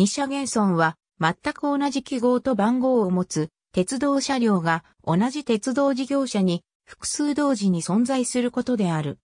二車現存は全く同じ記号と番号を持つ鉄道車両が同じ鉄道事業者に複数同時に存在することである。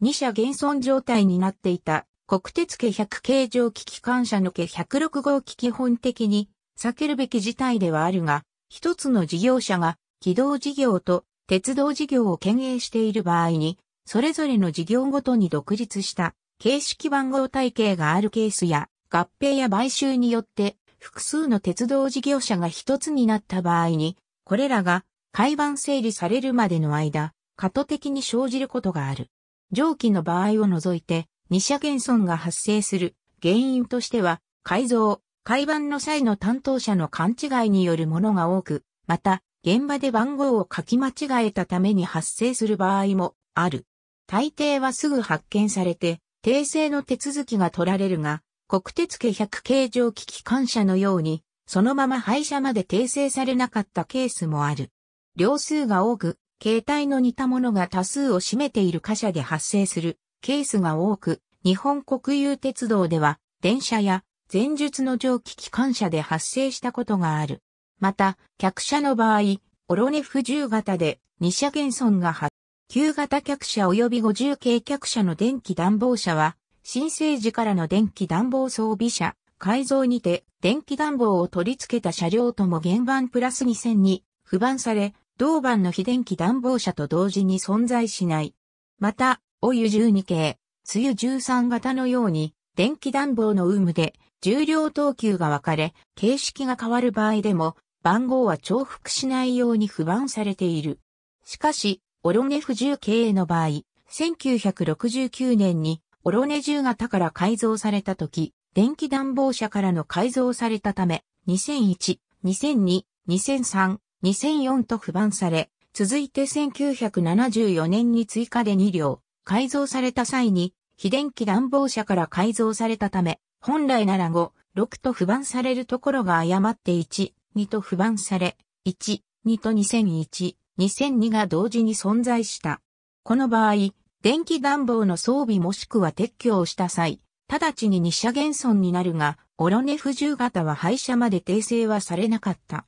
二社減損状態になっていた国鉄家100形状機機関車の家106号機基本的に避けるべき事態ではあるが、一つの事業者が軌道事業と鉄道事業を兼営している場合に、それぞれの事業ごとに独立した形式番号体系があるケースや、合併や買収によって複数の鉄道事業者が一つになった場合に、これらが海盤整理されるまでの間、過渡的に生じることがある。上記の場合を除いて、二者減損が発生する原因としては、改造、海盤の際の担当者の勘違いによるものが多く、また、現場で番号を書き間違えたために発生する場合もある。大抵はすぐ発見されて、訂正の手続きが取られるが、国鉄家100形状機機関車のように、そのまま廃車まで訂正されなかったケースもある。両数が多く、携帯の似たものが多数を占めている貨車で発生するケースが多く、日本国有鉄道では、電車や前述の蒸気機関車で発生したことがある。また、客車の場合、オロネフ10型で2車減損が発、旧型客車及び50系客車の電気暖房車は、新生児からの電気暖房装備車、改造にて電気暖房を取り付けた車両とも原版プラス2000に不番され、同版の非電気暖房車と同時に存在しない。また、お湯12系、梅雨13型のように、電気暖房の有無で重量等級が分かれ、形式が変わる場合でも、番号は重複しないように不番されている。しかし、オロネフ10系の場合、1969年にオロネ重型から改造された時、電気暖房車からの改造されたため、2001、2002、2003、2004と不番され、続いて1974年に追加で2両、改造された際に、非電気暖房車から改造されたため、本来なら5、6と不番されるところが誤って1、2と不番され、1、2と2001、2002が同時に存在した。この場合、電気暖房の装備もしくは撤去をした際、直ちに日射減損になるが、オロネフ10型は廃車まで訂正はされなかった。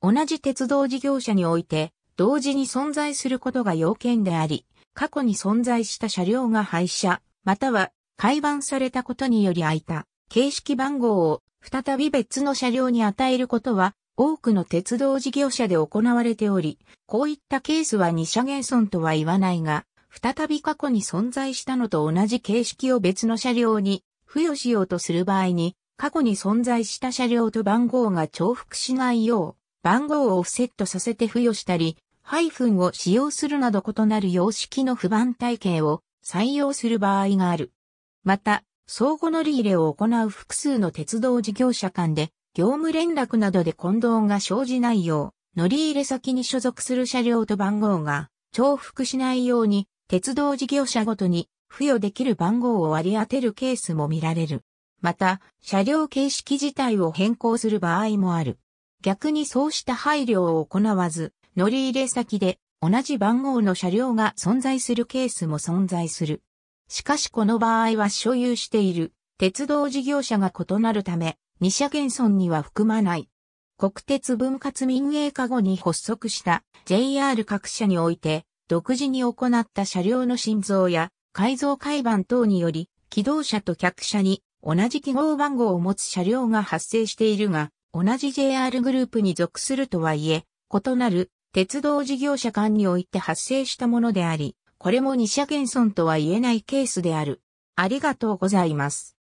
同じ鉄道事業者において、同時に存在することが要件であり、過去に存在した車両が廃車、または、改版されたことにより空いた、形式番号を再び別の車両に与えることは、多くの鉄道事業者で行われており、こういったケースは二車減損とは言わないが、再び過去に存在したのと同じ形式を別の車両に付与しようとする場合に、過去に存在した車両と番号が重複しないよう、番号をオフセットさせて付与したり、ハイフンを使用するなど異なる様式の不番体系を採用する場合がある。また、相互乗り入れを行う複数の鉄道事業者間で、業務連絡などで混同が生じないよう、乗り入れ先に所属する車両と番号が重複しないように鉄道事業者ごとに付与できる番号を割り当てるケースも見られる。また、車両形式自体を変更する場合もある。逆にそうした配慮を行わず、乗り入れ先で同じ番号の車両が存在するケースも存在する。しかしこの場合は所有している鉄道事業者が異なるため、二車現存には含まない。国鉄分割民営化後に発足した JR 各社において独自に行った車両の心臓や改造改版等により、機動車と客車に同じ記号番号を持つ車両が発生しているが、同じ JR グループに属するとはいえ、異なる鉄道事業者間において発生したものであり、これも二者現存とは言えないケースである。ありがとうございます。